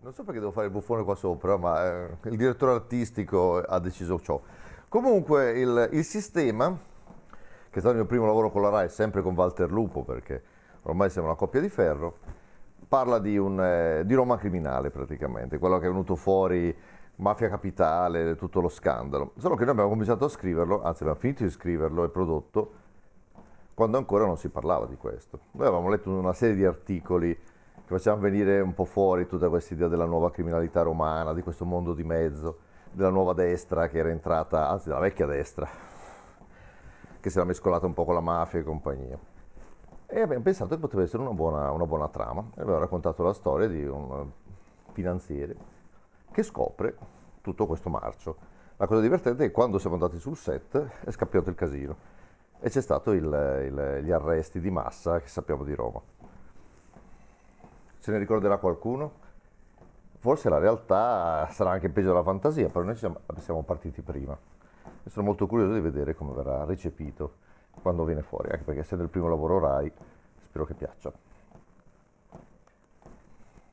Non so perché devo fare il buffone qua sopra, ma eh, il direttore artistico ha deciso ciò. Comunque il, il, sistema, che è stato il mio primo lavoro con la RAI, sempre con Walter Lupo, perché ormai siamo una coppia di ferro, parla di, un, eh, di Roma criminale praticamente, quello che è venuto fuori Mafia Capitale, tutto lo scandalo. Solo che noi abbiamo cominciato a scriverlo, anzi abbiamo finito di scriverlo e prodotto, quando ancora non si parlava di questo. Noi avevamo letto una serie di articoli che facevano venire un po' fuori tutta questa idea della nuova criminalità romana, di questo mondo di mezzo, della nuova destra che era entrata, anzi della vecchia destra, che si era mescolata un po' con la mafia e compagnia. E abbiamo pensato che poteva essere una buona, una buona trama. E abbiamo raccontato la storia di un eh, finanziere che scopre tutto questo marcio. La cosa divertente è che quando siamo andati sul set è scappato il casino e c'è stato il, il, gli arresti di massa che sappiamo di Roma. Se ne ricorderà qualcuno? Forse la realtà sarà anche peggio della fantasia, però noi siamo, siamo partiti prima e sono molto curioso di vedere come verrà recepito quando viene fuori, anche perché essendo il primo lavoro RAI spero che piaccia.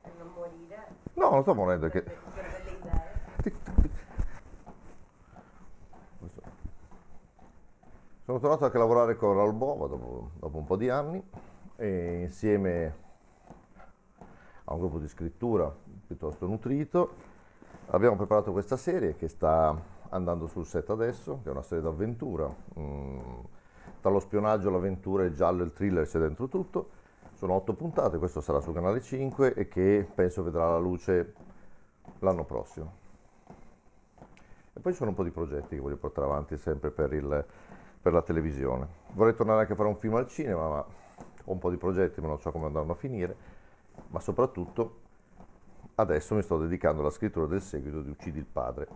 E non morire? No, non sto morendo. Che... Sono tornato anche a lavorare con Ralbova dopo, dopo un po' di anni e insieme a un gruppo di scrittura piuttosto nutrito abbiamo preparato questa serie che sta andando sul set adesso, che è una serie d'avventura. Mm, tra lo spionaggio, l'avventura, il giallo e il thriller c'è dentro tutto. Sono otto puntate, questo sarà sul canale 5 e che penso vedrà la luce l'anno prossimo. E poi ci sono un po' di progetti che voglio portare avanti sempre per, il, per la televisione. Vorrei tornare anche a fare un film al cinema, ma ho un po' di progetti, ma non so come andranno a finire, ma soprattutto adesso mi sto dedicando alla scrittura del seguito di Uccidi il padre.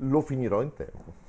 Lo finirò in tempo.